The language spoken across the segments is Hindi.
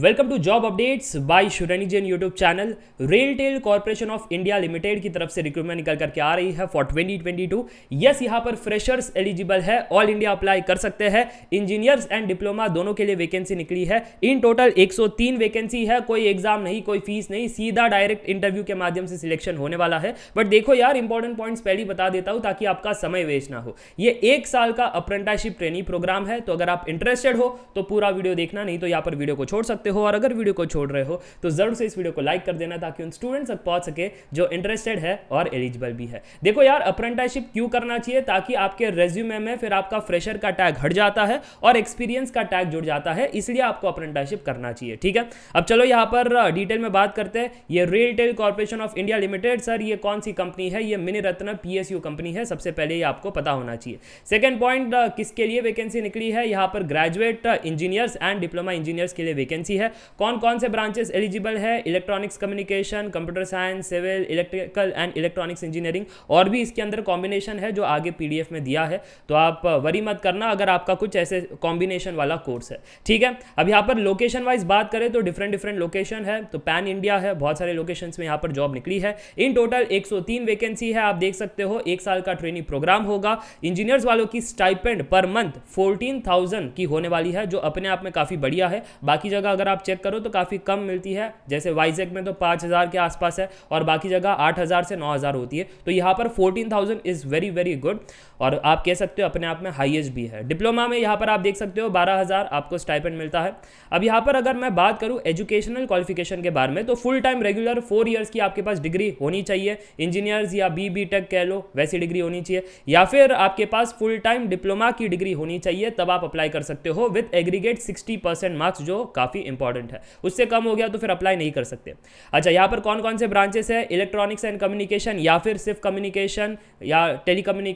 welcome to job updates by Jain YouTube channel RailTel corporation of India limited की तरफ से रिक्रूटमेंट निकल करके आ रही है फॉर 2022 यस यहाँ पर फ्रेशर्स एलिजिबल है ऑल इंडिया अप्लाई कर सकते हैं इंजीनियर्स एंड डिप्लोमा दोनों के लिए वैकेंसी निकली है इन टोटल 103 वैकेंसी है कोई एग्जाम नहीं कोई फीस नहीं सीधा डायरेक्ट इंटरव्यू के माध्यम से सिलेक्शन होने वाला है बट देखो यार इंपॉर्टेंट पॉइंट पहले बता देता हूं ताकि आपका समय वेस्ट ना हो ये एक साल का अप्रेंटाइशिप ट्रेनिंग प्रोग्राम है तो अगर आप इंटरेस्टेड हो तो पूरा वीडियो देखना नहीं तो यहाँ पर वीडियो को छोड़ सकते सकते हो और अगर वीडियो को छोड़ रहे हो तो ज़रूर से इस वीडियो को लाइक कर देना ताकि उन स्टूडेंट्स तक पहुंच सके जो इंटरेस्टेड है और एलिजिबल भी है देखो यार अप्रेंटिसशिप क्यों करना चाहिए ताकि आपके रेज्यूमे में फिर आपका फ्रेशर का टैग हट जाता है और एक्सपीरियंस का टैग जुड़ जाता है इसलिए आपको अप्रेंटिसशिप करना चाहिए ठीक है अब चलो यहां पर डिटेल में बात करते हैं ये रियल corporation of India limited sir ये कौन सी कंपनी है ये मिनी रत्न पीएसयू कंपनी है सबसे पहले ये आपको पता होना चाहिए सेकेंड पॉइंट किसके लिए वैकेंसी निकली है यहां पर graduate engineers and diploma engineers के लिए वैकेंसी सी है कौन कौन से ब्रांचेस एलिजिबल है electronics communication computer science civil electrical and electronics engineering और भी इसके अंदर कॉम्बिनेशन है जो आगे पी में दिया है तो आप वरी मत करना अगर आपका कुछ ऐसे कॉम्बिनेशन वाला कोर्स है ठीक है अब यहाँ पर लोकेशन वाइज बात करें तो डिफरेंट डिफरेंट लोकेशन है तो पैन इंडिया है बहुत सारे लोकेशन में यहाँ पर जॉब निकली है इन टोटल एक वैकेंसी है आप देख सकते हो एक साल का ट्रेनिंग प्रोग्राम होगा इंजीनियर्स वालों की स्टाइपेंड पर मंथ 14,000 की होने वाली है जो अपने आप में काफ़ी बढ़िया है बाकी जगह जगह अगर आप चेक करो तो काफ़ी कम मिलती है जैसे वाइजेक में तो पाँच हज़ार के आसपास है और बाकी जगह आठ हज़ार से नौ हज़ार होती है तो यहाँ पर fourteen thousand is very very good और आप कह सकते हो अपने आप में हाइएस्ट भी है डिप्लोमा में यहाँ पर आप देख सकते हो बारह हज़ार आपको स्टाइपेंड मिलता है अब यहाँ पर अगर मैं बात करूँ एजुकेशनल क्वालिफिकेशन के बारे में तो full time regular four years की आपके पास डिग्री होनी चाहिए इंजीनियर्स या बी बी टेक कह लो वैसी डिग्री होनी चाहिए या फिर आपके पास फुल टाइम डिप्लोमा की डिग्री होनी चाहिए तब आप अप्लाई कर सकते हो with aggregate sixty percent marks जो काफ़ी इंपॉर्टेंट है उससे कम हो गया तो फिर अप्लाई नहीं कर सकते अच्छा यहाँ पर कौन कौन से ब्रांचेस है इलेक्ट्रॉनिक्स एंड कम्युनिकेशन या फिर सिर्फ कम्युनिकेशन या टेली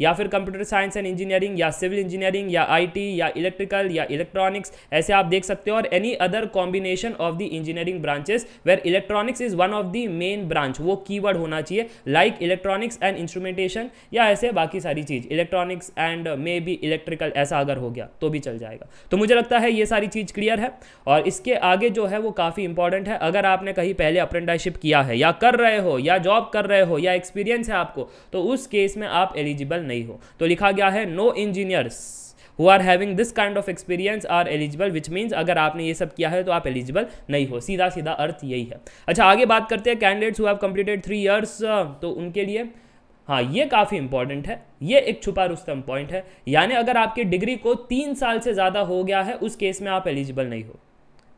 या फिर कंप्यूटर साइंस एंड इंजीनियरिंग या सिविल इंजीनियरिंग या आई या इलेक्ट्रिकल या इलेक्ट्रॉनिक्स ऐसे आप देख सकते हो और any other combination of the engineering branches where electronics is one of the main branch वो की होना चाहिए लाइक इलेक्ट्रॉनिक्स एंड इंस्ट्रूमेंटेशन या ऐसे बाकी सारी चीज़ electronics and maybe electrical ऐसा अगर हो गया तो भी चल जाएगा तो मुझे लगता है ये सारी चीज़ क्लियर है और इसके आगे जो है वो काफ़ी इंपॉर्टेंट है अगर आपने कहीं पहले अप्रेंटाइशिप किया है या कर रहे हो या जॉब कर रहे हो या एक्सपीरियंस है आपको तो उस केस में आप एलिजिबल नहीं हो तो लिखा गया है no engineers who are having this kind of experience are eligible which means अगर आपने ये सब किया है तो आप एलिजिबल नहीं हो सीधा सीधा अर्थ यही है अच्छा आगे बात करते हैं candidates who completed completed three years तो उनके लिए हाँ ये काफ़ी इंपॉर्टेंट है ये एक छुपा रुस्तम पॉइंट है यानी अगर आपकी डिग्री को तीन साल से ज़्यादा हो गया है उस केस में आप एलिजिबल नहीं हो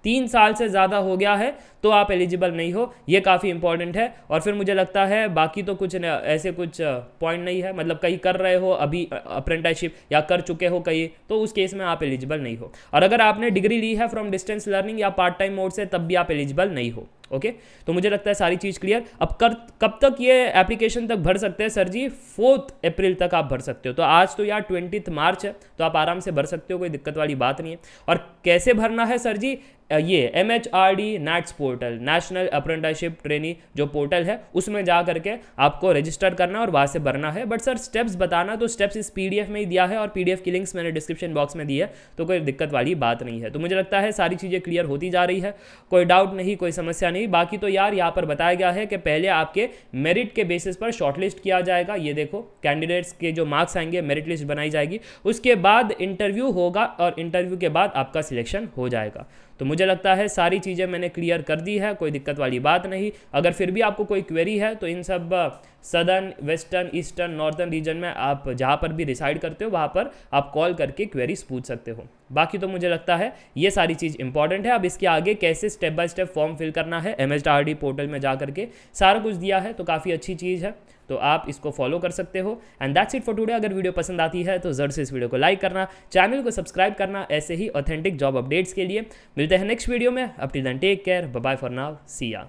तीन साल से ज़्यादा हो गया है तो आप एलिजिबल नहीं हो ये काफ़ी इंपॉर्टेंट है और फिर मुझे लगता है बाकी तो कुछ ऐसे कुछ पॉइंट नहीं है मतलब कहीं कर रहे हो अभी अप्रेंटाइशिप या कर चुके हो कहीं तो उस केस में आप एलिजिबल नहीं हो और अगर आपने डिग्री ली है फ्रॉम डिस्टेंस लर्निंग या पार्ट टाइम मोड से तब भी आप एलिजिबल नहीं हो ओके तो मुझे लगता है सारी चीज़ क्लियर अब कर कब तक ये एप्लीकेशन तक भर सकते हैं सर जी फोर्थ अप्रैल तक आप भर सकते हो तो आज तो यार ट्वेंटी मार्च है तो आप आराम से भर सकते हो कोई दिक्कत वाली बात नहीं है और कैसे भरना है सर जी ये M H R D NATS portal national apprenticeship training जो पोर्टल है उसमें जा करके आपको रजिस्टर करना और वहाँ से भरना है बट सर स्टेप्स बताना तो स्टेप्स इस पीडीएफ में ही दिया है और पीडीएफ की लिंक्स मैंने डिस्क्रिप्शन बॉक्स में दी है तो कोई दिक्कत वाली बात नहीं है तो मुझे लगता है सारी चीज़ें क्लियर होती जा रही है कोई डाउट नहीं कोई समस्या नहीं नहीं बाकी तो यार यहाँ पर बताया गया है कि पहले आपके मेरिट के बेसिस पर शॉर्टलिस्ट किया जाएगा ये देखो कैंडिडेट्स के जो मार्क्स आएंगे मेरिट लिस्ट बनाई जाएगी उसके बाद इंटरव्यू होगा और इंटरव्यू के बाद आपका सिलेक्शन हो जाएगा तो मुझे लगता है सारी चीज़ें मैंने क्लियर कर दी है कोई दिक्कत वाली बात नहीं अगर फिर भी आपको कोई क्वेरी है तो इन सब southern western eastern northern region में आप जहाँ पर भी रिसाइड करते हो वहाँ पर आप कॉल करके क्वेरीज पूछ सकते हो बाकी तो मुझे लगता है ये सारी चीज़ इंपॉर्टेंट है अब इसके आगे कैसे step by step form fill करना है एम पोर्टल में जा करके सारा कुछ दिया है तो काफ़ी अच्छी चीज़ है तो आप इसको फॉलो कर सकते हो and that's it for today अगर वीडियो पसंद आती है तो जरूर से इस वीडियो को लाइक करना चैनल को सब्सक्राइब करना ऐसे ही ऑथेंटिक जॉब अपडेट्स के लिए मिलते हैं नेक्स्ट वीडियो में अपटी then take care bye for now Siya